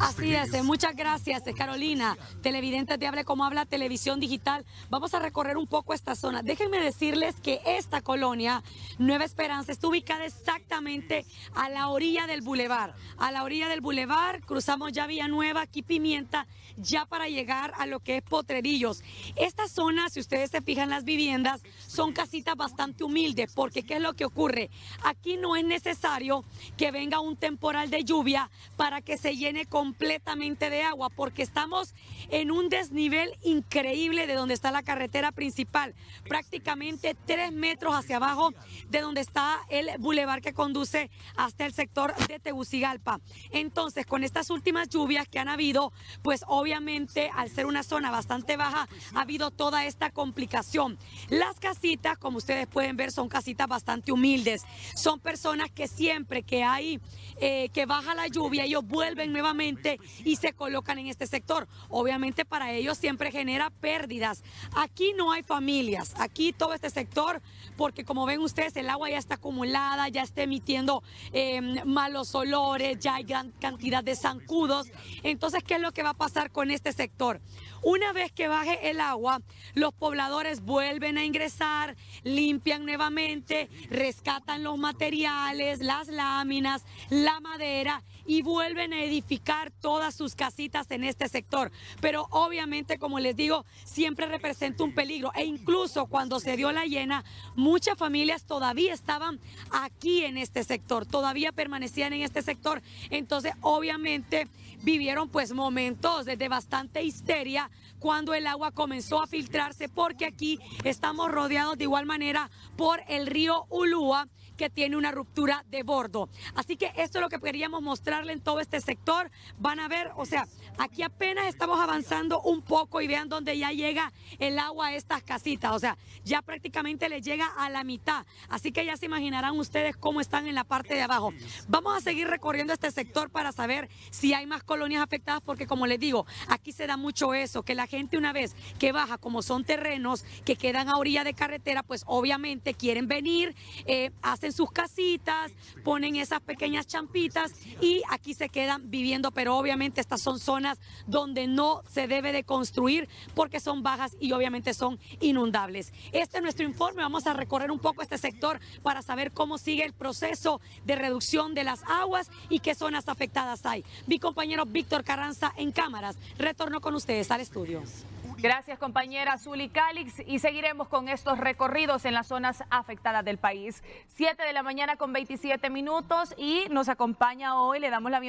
Así es, eh, muchas gracias eh, Carolina. Televidente de abre como habla televisión digital. Vamos a recorrer un poco esta zona. Déjenme decirles que esta colonia, Nueva Esperanza, está ubicada exactamente a la orilla del bulevar. A la orilla del bulevar cruzamos ya vía nueva aquí Pimienta, ya para llegar a lo que es Potrerillos. Esta zona, si ustedes se fijan las viviendas, son casitas bastante humildes, porque ¿qué es lo que ocurre? Aquí no es necesario que venga un temporal de lluvia para que se llene con completamente de agua porque estamos en un desnivel increíble de donde está la carretera principal, prácticamente tres metros hacia abajo de donde está el bulevar que conduce hasta el sector de Tegucigalpa. Entonces, con estas últimas lluvias que han habido, pues obviamente al ser una zona bastante baja, ha habido toda esta complicación. Las casitas, como ustedes pueden ver, son casitas bastante humildes. Son personas que siempre que hay, eh, que baja la lluvia, ellos vuelven nuevamente y se colocan en este sector. Obviamente para ellos siempre genera pérdidas. Aquí no hay familias, aquí todo este sector, porque como ven ustedes, el agua ya está acumulada, ya está emitiendo em, malos olores, ya hay gran cantidad de zancudos. Entonces, ¿qué es lo que va a pasar con este sector? Una vez que baje el agua, los pobladores vuelven a ingresar, limpian nuevamente, rescatan los materiales, las láminas, la madera y vuelven a edificar todas sus casitas en este sector. Pero obviamente, como les digo, siempre representa un peligro. E incluso cuando se dio la llena, muchas familias todavía estaban aquí en este sector, todavía permanecían en este sector. Entonces, obviamente, vivieron pues momentos de bastante histeria cuando el agua comenzó a filtrarse, porque aquí estamos rodeados de igual manera por el río Ulúa que tiene una ruptura de bordo. Así que esto es lo que queríamos mostrarle en todo este sector van a ver, o sea, aquí apenas estamos avanzando un poco y vean dónde ya llega el agua a estas casitas, o sea, ya prácticamente le llega a la mitad, así que ya se imaginarán ustedes cómo están en la parte de abajo. Vamos a seguir recorriendo este sector para saber si hay más colonias afectadas, porque como les digo, aquí se da mucho eso, que la gente una vez que baja, como son terrenos que quedan a orilla de carretera, pues obviamente quieren venir, eh, hacen sus casitas, ponen esas pequeñas champitas y aquí se quedan viviendo pero obviamente estas son zonas donde no se debe de construir porque son bajas y obviamente son inundables. Este es nuestro informe, vamos a recorrer un poco este sector para saber cómo sigue el proceso de reducción de las aguas y qué zonas afectadas hay. Mi compañero Víctor Carranza en cámaras retorno con ustedes al estudio. Gracias compañera Zuli Cálix y seguiremos con estos recorridos en las zonas afectadas del país. Siete de la mañana con 27 minutos y nos acompaña hoy, le damos la bienvenida.